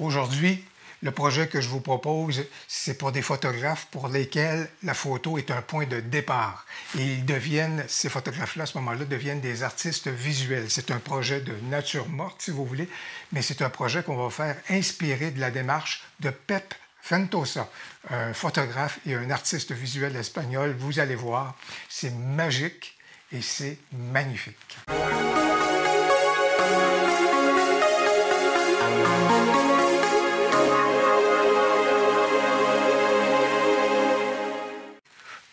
Aujourd'hui, le projet que je vous propose, c'est pour des photographes pour lesquels la photo est un point de départ. Et ils deviennent, ces photographes-là, à ce moment-là, deviennent des artistes visuels. C'est un projet de nature morte, si vous voulez, mais c'est un projet qu'on va faire inspiré de la démarche de Pep Fentosa, un photographe et un artiste visuel espagnol. Vous allez voir, c'est magique et c'est magnifique.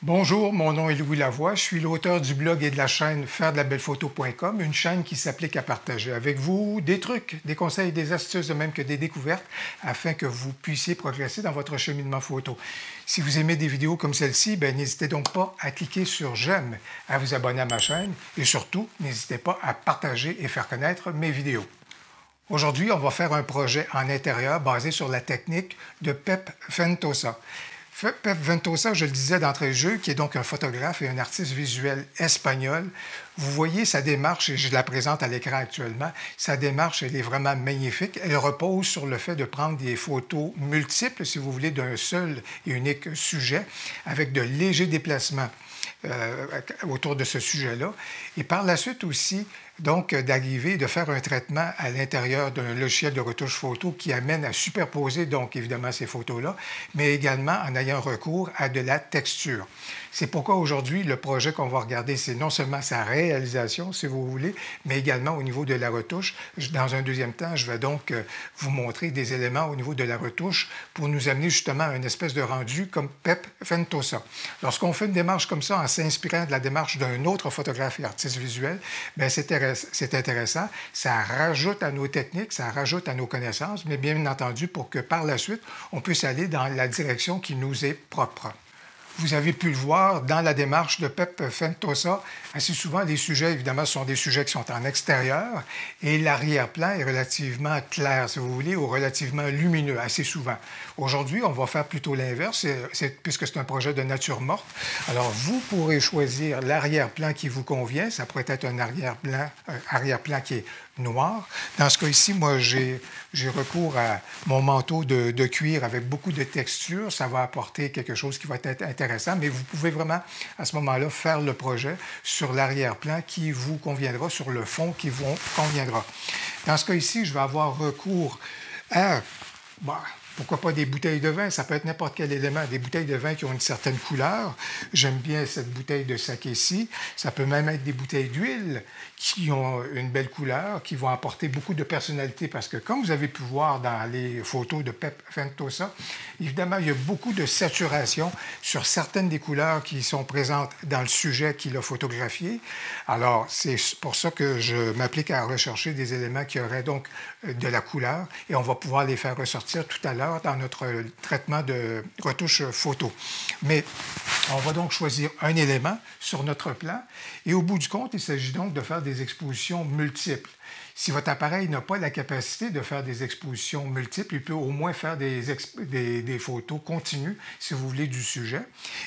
Bonjour, mon nom est Louis Lavoie. Je suis l'auteur du blog et de la chaîne faire de la belle photo.com, une chaîne qui s'applique à partager avec vous des trucs, des conseils, des astuces, de même que des découvertes, afin que vous puissiez progresser dans votre cheminement photo. Si vous aimez des vidéos comme celle-ci, ben, n'hésitez donc pas à cliquer sur j'aime, à vous abonner à ma chaîne et surtout, n'hésitez pas à partager et faire connaître mes vidéos. Aujourd'hui, on va faire un projet en intérieur basé sur la technique de Pep Fentosa. Pep Ventosa, je le disais d'entrée de jeu, qui est donc un photographe et un artiste visuel espagnol, vous voyez sa démarche, et je la présente à l'écran actuellement, sa démarche, elle est vraiment magnifique. Elle repose sur le fait de prendre des photos multiples, si vous voulez, d'un seul et unique sujet, avec de légers déplacements. Euh, autour de ce sujet-là. Et par la suite aussi, donc, euh, d'arriver, de faire un traitement à l'intérieur d'un logiciel de retouche photo qui amène à superposer, donc, évidemment, ces photos-là, mais également en ayant recours à de la texture. C'est pourquoi aujourd'hui, le projet qu'on va regarder, c'est non seulement sa réalisation, si vous voulez, mais également au niveau de la retouche. Dans un deuxième temps, je vais donc euh, vous montrer des éléments au niveau de la retouche pour nous amener justement à une espèce de rendu comme Pep Fentosa. Lorsqu'on fait une démarche comme ça en s'inspirant de la démarche d'un autre photographe et artiste visuel, ben, c'est c'est intéressant. Ça rajoute à nos techniques, ça rajoute à nos connaissances, mais bien entendu pour que par la suite, on puisse aller dans la direction qui nous est propre vous avez pu le voir dans la démarche de Pep Fentosa, assez souvent les sujets, évidemment, sont des sujets qui sont en extérieur et l'arrière-plan est relativement clair, si vous voulez, ou relativement lumineux, assez souvent. Aujourd'hui, on va faire plutôt l'inverse, puisque c'est un projet de nature morte. Alors, vous pourrez choisir l'arrière-plan qui vous convient. Ça pourrait être un arrière-plan euh, qui est noir. Dans ce cas ici, moi, j'ai recours à mon manteau de, cuir avec beaucoup de texture. Ça va apporter quelque chose qui va être intéressant, mais vous pouvez vraiment, à ce moment-là, faire le projet sur l'arrière-plan qui vous conviendra, sur le fond qui vous conviendra. Dans ce cas ici, je vais avoir recours à... Bah, pourquoi pas des bouteilles de vin? Ça peut être n'importe quel élément. Des bouteilles de vin qui ont une certaine couleur. J'aime bien cette bouteille de saké ici. Ça peut même être des bouteilles d'huile qui ont une belle couleur, qui vont apporter beaucoup de personnalité parce que, comme vous avez pu voir dans les photos de Pep Fentosa, évidemment, il y a beaucoup de saturation sur certaines des couleurs qui sont présentes dans le sujet qu'il a photographié. Alors, c'est pour ça que je m'applique à rechercher des éléments qui auraient donc euh, de la couleur et on va pouvoir les faire ressortir tout à l'heure dans notre traitement de retouche photo. Mais on va donc choisir un élément sur notre plan et au bout du compte, il s'agit donc de faire des expositions multiples. Si votre appareil n'a pas la capacité de faire des expositions multiples, il peut au moins faire des, des, des photos continues, si vous voulez, du sujet.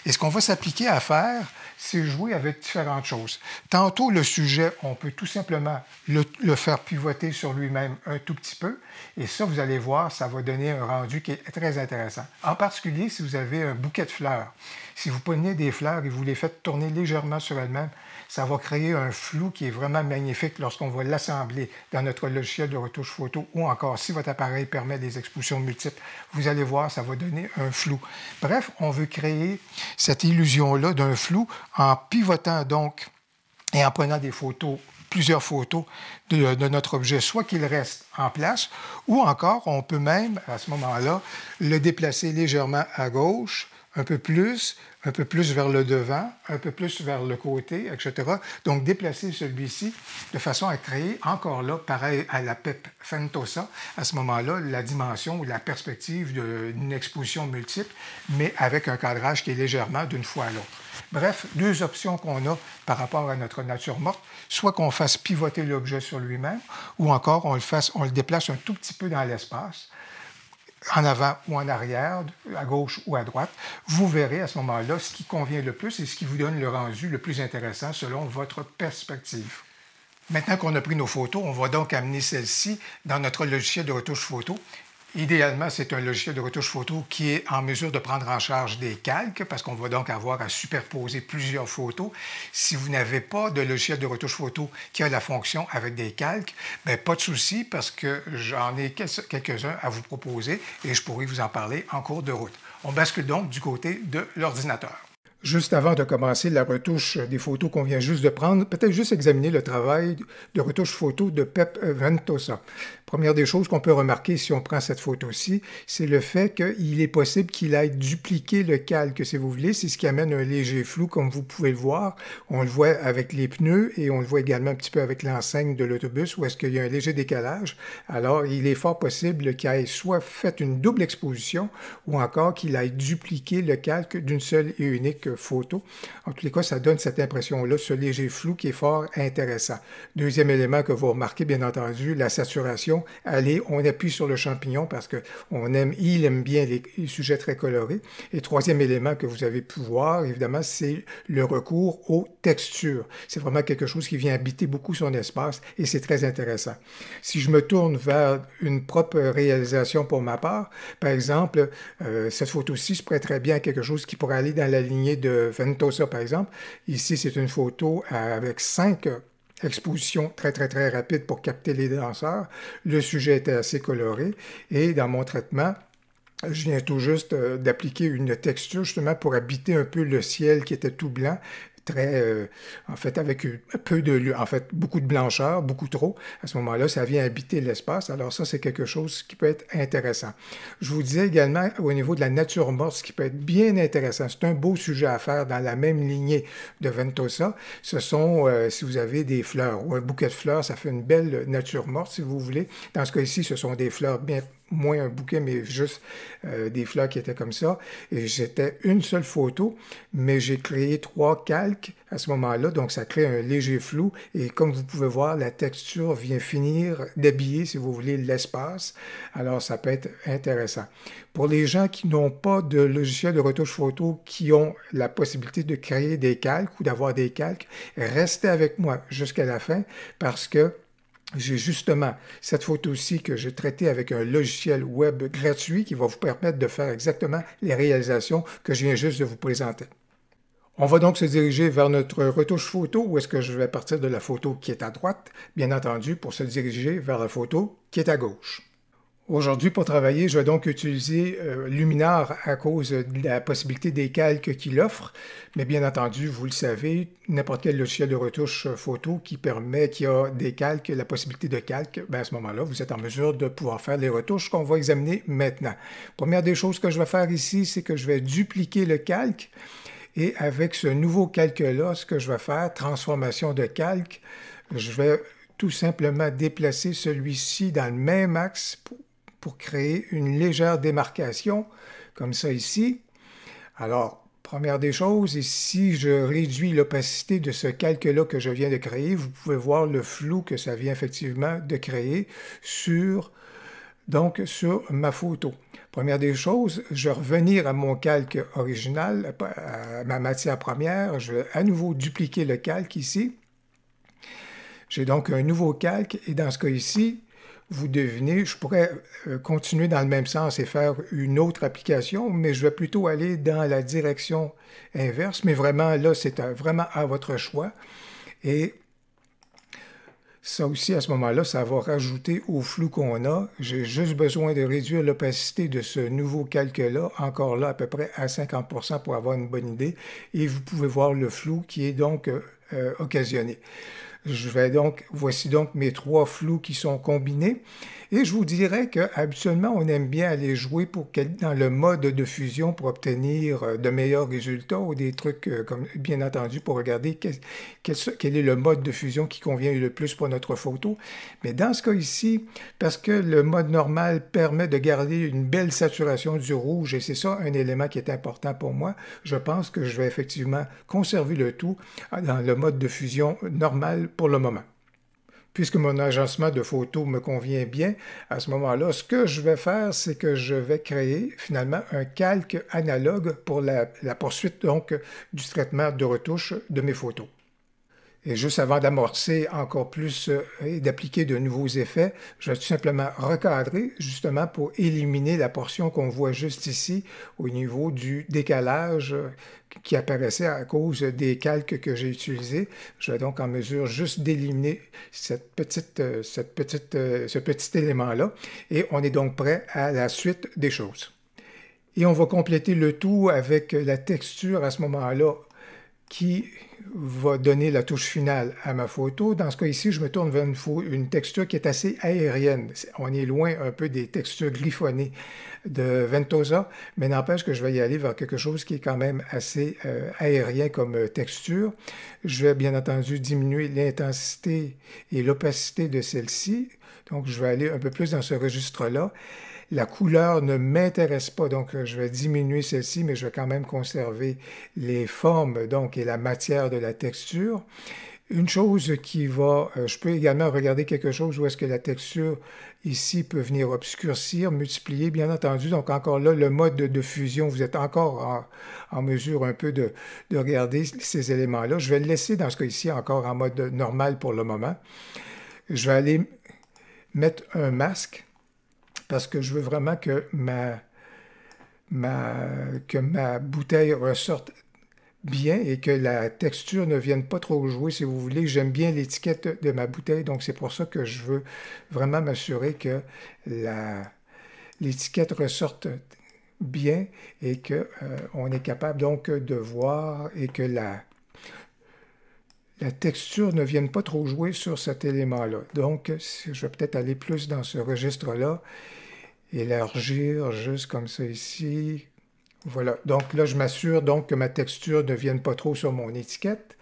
Et ce qu'on va s'appliquer à faire, c'est jouer avec différentes choses. Tantôt, le sujet, on peut tout simplement le, faire pivoter sur lui-même un tout petit peu, et ça, vous allez voir, ça va donner un rendu qui est très intéressant. En particulier, si vous avez un bouquet de fleurs, si vous prenez des fleurs et vous les faites tourner légèrement sur elles-mêmes, ça va créer un flou qui est vraiment magnifique lorsqu'on va l'assembler dans notre logiciel de retouche photo ou encore si votre appareil permet des expulsions multiples. Vous allez voir, ça va donner un flou. Bref, on veut créer cette illusion-là d'un flou en pivotant donc et en prenant des photos plusieurs photos de notre objet, soit qu'il reste en place, ou encore on peut même, à ce moment-là, le déplacer légèrement à gauche, un peu plus, un peu plus vers le devant, un peu plus vers le côté, etc. Donc, déplacer celui-ci de façon à créer, encore là, pareil à la PEP fentosa à ce moment-là, la dimension ou la perspective d'une exposition multiple, mais avec un cadrage qui est légèrement d'une fois à l'autre. Bref, deux options qu'on a par rapport à notre nature morte, soit qu'on fasse pivoter l'objet sur lui-même, ou encore on le, fasse, on le déplace un tout petit peu dans l'espace, en avant ou en arrière, à gauche ou à droite, vous verrez à ce moment-là ce qui convient le plus et ce qui vous donne le rendu le plus intéressant selon votre perspective. Maintenant qu'on a pris nos photos, on va donc amener celles-ci dans notre logiciel de retouche photo Idéalement, c'est un logiciel de retouche photo qui est en mesure de prendre en charge des calques parce qu'on va donc avoir à superposer plusieurs photos. Si vous n'avez pas de logiciel de retouche photo qui a la fonction avec des calques, ben pas de souci parce que j'en ai quelques-uns à vous proposer et je pourrai vous en parler en cours de route. On bascule donc du côté de l'ordinateur juste avant de commencer la retouche des photos qu'on vient juste de prendre, peut-être juste examiner le travail de retouche photo de Pep Ventosa. Première des choses qu'on peut remarquer si on prend cette photo-ci, c'est le fait qu'il est possible qu'il aille dupliquer le calque, si vous voulez. C'est ce qui amène un léger flou, comme vous pouvez le voir. On le voit avec les pneus et on le voit également un petit peu avec l'enseigne de l'autobus, où est-ce qu'il y a un léger décalage. Alors, il est fort possible qu'il aille soit fait une double exposition ou encore qu'il aille dupliquer le calque d'une seule et unique photo. En tous les cas, ça donne cette impression-là, ce léger flou qui est fort intéressant. Deuxième élément que vous remarquez, bien entendu, la saturation. Allez, on appuie sur le champignon parce que on aime, il aime bien les, sujets très colorés. Et troisième élément que vous avez pu voir, évidemment, c'est le recours aux textures. C'est vraiment quelque chose qui vient habiter beaucoup son espace et c'est très intéressant. Si je me tourne vers une propre réalisation pour ma part, par exemple, euh, cette photo-ci se prêterait très bien à quelque chose qui pourrait aller dans la lignée de Ventosa, par exemple. Ici, c'est une photo avec cinq expositions très, très, très rapides pour capter les danseurs. Le sujet était assez coloré et dans mon traitement, je viens tout juste euh, d'appliquer une texture justement pour habiter un peu le ciel qui était tout blanc très, euh, en fait, avec euh, peu de, en fait, beaucoup de blancheur, beaucoup trop. À ce moment-là, ça vient habiter l'espace. Alors ça, c'est quelque chose qui peut être intéressant. Je vous disais également au niveau de la nature morte, ce qui peut être bien intéressant. C'est un beau sujet à faire dans la même lignée de Ventosa. Ce sont, euh, si vous avez des fleurs ou un bouquet de fleurs, ça fait une belle nature morte, si vous voulez. Dans ce cas-ci, ce sont des fleurs bien moins un bouquet, mais juste euh, des fleurs qui étaient comme ça. Et j'étais une seule photo, mais j'ai créé trois calques à ce moment-là, donc ça crée un léger flou. Et comme vous pouvez voir, la texture vient finir d'habiller, si vous voulez, l'espace. Alors ça peut être intéressant. Pour les gens qui n'ont pas de logiciel de retouche photo, qui ont la possibilité de créer des calques ou d'avoir des calques, restez avec moi jusqu'à la fin parce que j'ai justement cette photo-ci que j'ai traitée avec un logiciel web gratuit qui va vous permettre de faire exactement les réalisations que je viens juste de vous présenter. On va donc se diriger vers notre retouche photo où est-ce que je vais partir de la photo qui est à droite, bien entendu, pour se diriger vers la photo qui est à gauche. Aujourd'hui, pour travailler, je vais donc utiliser euh, Luminar à cause de la possibilité des calques qu'il offre. Mais bien entendu, vous le savez, n'importe quel logiciel de retouche euh, photo qui permet, qu'il y a des calques, la possibilité de calques, ben, à ce moment-là, vous êtes en mesure de pouvoir faire les retouches qu'on va examiner maintenant. Première des choses que je vais faire ici, c'est que je vais dupliquer le calque. Et avec ce nouveau calque-là, ce que je vais faire, transformation de calque, je vais tout simplement déplacer celui-ci dans le même axe pour pour créer une légère démarcation, comme ça ici. Alors, première des choses, ici, je réduis l'opacité de ce calque-là que je viens de créer. Vous pouvez voir le flou que ça vient effectivement de créer sur, donc, sur ma photo. Première des choses, je vais revenir à mon calque original, à ma matière première. Je vais à nouveau dupliquer le calque ici. J'ai donc un nouveau calque et dans ce cas ici, vous devinez, je pourrais euh, continuer dans le même sens et faire une autre application, mais je vais plutôt aller dans la direction inverse. Mais vraiment, là, c'est vraiment à votre choix. Et ça aussi, à ce moment-là, ça va rajouter au flou qu'on a. J'ai juste besoin de réduire l'opacité de ce nouveau calque-là, encore là, à peu près à 50 pour avoir une bonne idée. Et vous pouvez voir le flou qui est donc euh, euh, occasionné. Je vais donc, voici donc mes trois flous qui sont combinés. Et je vous dirais qu'habituellement, on aime bien aller jouer pour dans le mode de fusion pour obtenir euh, de meilleurs résultats ou des trucs, euh, comme bien entendu, pour regarder quel, quel est le mode de fusion qui convient le plus pour notre photo. Mais dans ce cas ici, parce que le mode normal permet de garder une belle saturation du rouge, et c'est ça un élément qui est important pour moi, je pense que je vais effectivement conserver le tout euh, dans le mode de fusion normal pour le moment puisque mon agencement de photos me convient bien, à ce moment-là, ce que je vais faire, c'est que je vais créer finalement un calque analogue pour la, la poursuite donc du traitement de retouche de mes photos. Et juste avant d'amorcer encore plus euh, et d'appliquer de nouveaux effets, je vais tout simplement recadrer justement pour éliminer la portion qu'on voit juste ici au niveau du décalage euh, qui apparaissait à cause des calques que j'ai utilisés. Je vais donc en mesure juste d'éliminer cette petite, euh, cette petite, ce petit élément-là et on est donc prêt à la suite des choses. Et on va compléter le tout avec la texture à ce moment-là qui va donner la touche finale à ma photo. Dans ce cas ici, je me tourne vers une, texture qui est assez aérienne. On est loin un peu des textures griffonnées de Ventosa, mais n'empêche que je vais y aller vers quelque chose qui est quand même assez euh, aérien comme euh, texture. Je vais bien entendu diminuer l'intensité et l'opacité de celle-ci. Donc, je vais aller un peu plus dans ce registre-là la couleur ne m'intéresse pas, donc euh, je vais diminuer celle-ci, mais je vais quand même conserver les formes donc, et la matière de la texture. Une chose qui va, euh, je peux également regarder quelque chose où est-ce que la texture ici peut venir obscurcir, multiplier, bien entendu. Donc encore là, le mode de, fusion, vous êtes encore en, mesure un peu de, de regarder ces éléments-là. Je vais le laisser dans ce cas-ci encore en mode normal pour le moment. Je vais aller mettre un masque parce que je veux vraiment que ma, que ma bouteille ressorte bien et que la texture ne vienne pas trop jouer, si vous voulez. J'aime bien l'étiquette de ma bouteille, donc c'est pour ça que je veux vraiment m'assurer que l'étiquette ressorte bien et qu'on euh, est capable donc de voir et que la, la texture ne vienne pas trop jouer sur cet élément-là. Donc, je vais peut-être aller plus dans ce registre-là élargir juste comme ça ici. Voilà, donc là je m'assure donc que ma texture ne vienne pas trop sur mon étiquette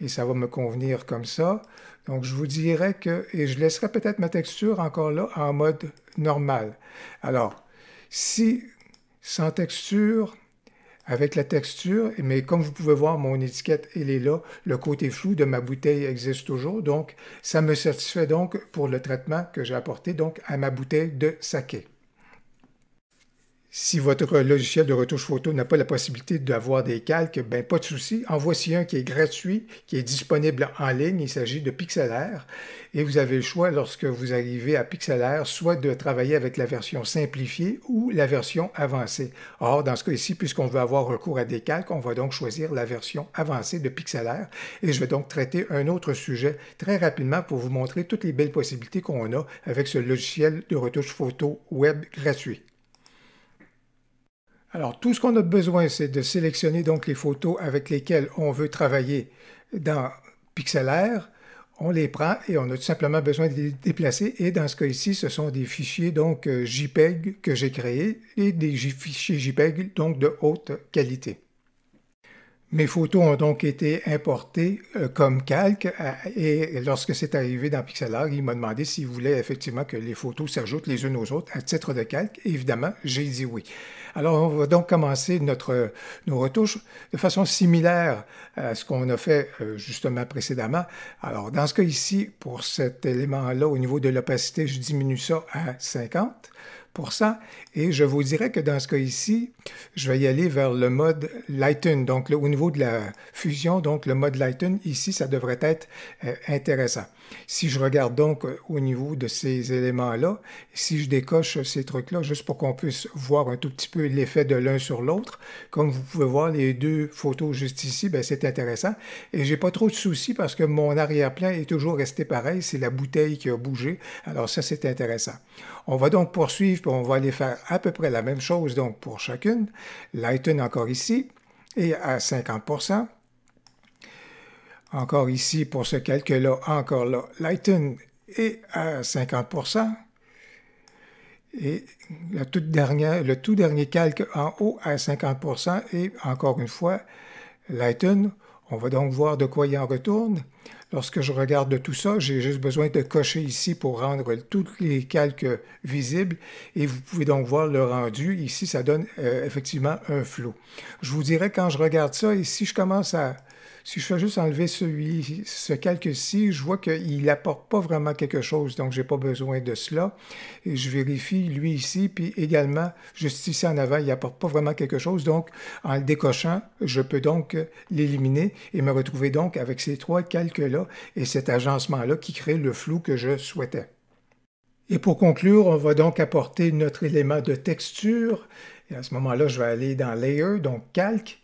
et ça va me convenir comme ça. Donc je vous dirais que, et je laisserai peut-être ma texture encore là en mode normal. Alors, si sans texture, avec la texture, mais comme vous pouvez voir, mon étiquette, elle est là. Le côté flou de ma bouteille existe toujours, donc ça me satisfait donc pour le traitement que j'ai apporté donc à ma bouteille de saké. Si votre logiciel de retouche photo n'a pas la possibilité d'avoir des calques, ben pas de souci. En voici un qui est gratuit, qui est disponible en ligne. Il s'agit de Pixlr. Et vous avez le choix lorsque vous arrivez à Pixlr, soit de travailler avec la version simplifiée ou la version avancée. Or, dans ce cas-ci, puisqu'on veut avoir recours à des calques, on va donc choisir la version avancée de Pixlr. Et je vais donc traiter un autre sujet très rapidement pour vous montrer toutes les belles possibilités qu'on a avec ce logiciel de retouche photo web gratuit. Alors, tout ce qu'on a besoin, c'est de sélectionner donc les photos avec lesquelles on veut travailler dans Pixlr. On les prend et on a tout simplement besoin de les déplacer. Et dans ce cas ci ce sont des fichiers donc euh, JPEG que j'ai créés et des fichiers JPEG donc de haute qualité. Mes photos ont donc été importées euh, comme calque euh, et lorsque c'est arrivé dans Pixlr, il m'a demandé s'il voulait effectivement que les photos s'ajoutent les unes aux autres à titre de calque. évidemment, j'ai dit oui. Alors, on va donc commencer notre, nos retouches de façon similaire à ce qu'on a fait euh, justement précédemment. Alors, dans ce cas ici, pour cet élément-là, au niveau de l'opacité, je diminue ça à 50 et je vous dirais que dans ce cas ici, je vais y aller vers le mode Lighten. Donc, au niveau de la fusion, donc le mode Lighten, ici, ça devrait être euh, intéressant. Si je regarde donc euh, au niveau de ces éléments-là, si je décoche ces trucs-là, juste pour qu'on puisse voir un tout petit peu l'effet de l'un sur l'autre, comme vous pouvez voir les deux photos juste ici, ben, c'est intéressant. Et j'ai pas trop de soucis parce que mon arrière-plan est toujours resté pareil, c'est la bouteille qui a bougé. Alors ça, c'est intéressant. On va donc poursuivre, puis on va aller faire à peu près la même chose donc pour chacune. Lighten encore ici, et à 50 encore ici, pour ce calque là encore là, Lighten est à 50 Et le tout, dernier, le tout dernier calque en haut à 50 et encore une fois, Lighten, on va donc voir de quoi il en retourne. Lorsque je regarde tout ça, j'ai juste besoin de cocher ici pour rendre tous les calques visibles et vous pouvez donc voir le rendu. Ici, ça donne euh, effectivement un flou. Je vous dirais quand je regarde ça, ici, je commence à, si je fais juste enlever celui, ce calque-ci, je vois qu'il n'apporte pas vraiment quelque chose, donc je n'ai pas besoin de cela. Et je vérifie lui ici, puis également juste ici en avant, il n'apporte pas vraiment quelque chose. Donc, en le décochant, je peux donc l'éliminer et me retrouver donc avec ces trois calques-là et cet agencement-là qui crée le flou que je souhaitais. Et pour conclure, on va donc apporter notre élément de texture. Et à ce moment-là, je vais aller dans Layer, donc Calque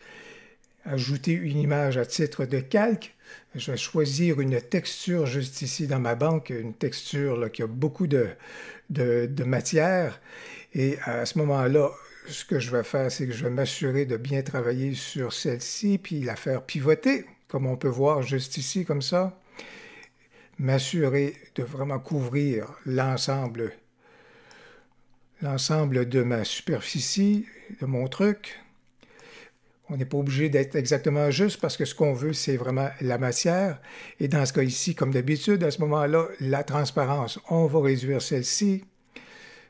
ajouter une image à titre de calque. Je vais choisir une texture juste ici dans ma banque, une texture qui a beaucoup de, de matière. Et à ce moment-là, ce que je vais faire, c'est que je vais m'assurer de bien travailler sur celle-ci, puis la faire pivoter, comme on peut voir juste ici, comme ça. M'assurer de vraiment couvrir l'ensemble l'ensemble de ma superficie, de mon truc. On n'est pas obligé d'être exactement juste parce que ce qu'on veut, c'est vraiment la matière. Et dans ce cas ici, comme d'habitude, à ce moment-là, la transparence, on va réduire celle-ci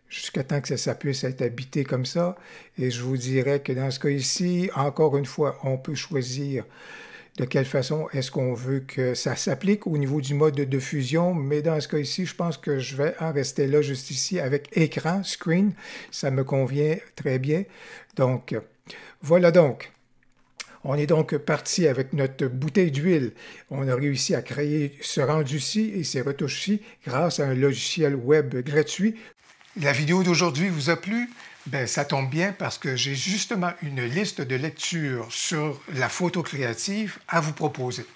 jusqu'à temps que ça, puisse être habité comme ça. Et je vous dirais que dans ce cas ici, encore une fois, on peut choisir de quelle façon est-ce qu'on veut que ça s'applique au niveau du mode de fusion, mais dans ce cas ici, je pense que je vais en rester là juste ici avec écran, screen, ça me convient très bien. Donc, voilà donc. On est donc parti avec notre bouteille d'huile. On a réussi à créer ce rendu-ci et ces retouches grâce à un logiciel web gratuit. La vidéo d'aujourd'hui vous a plu? Ben, ça tombe bien parce que j'ai justement une liste de lectures sur la photo créative à vous proposer.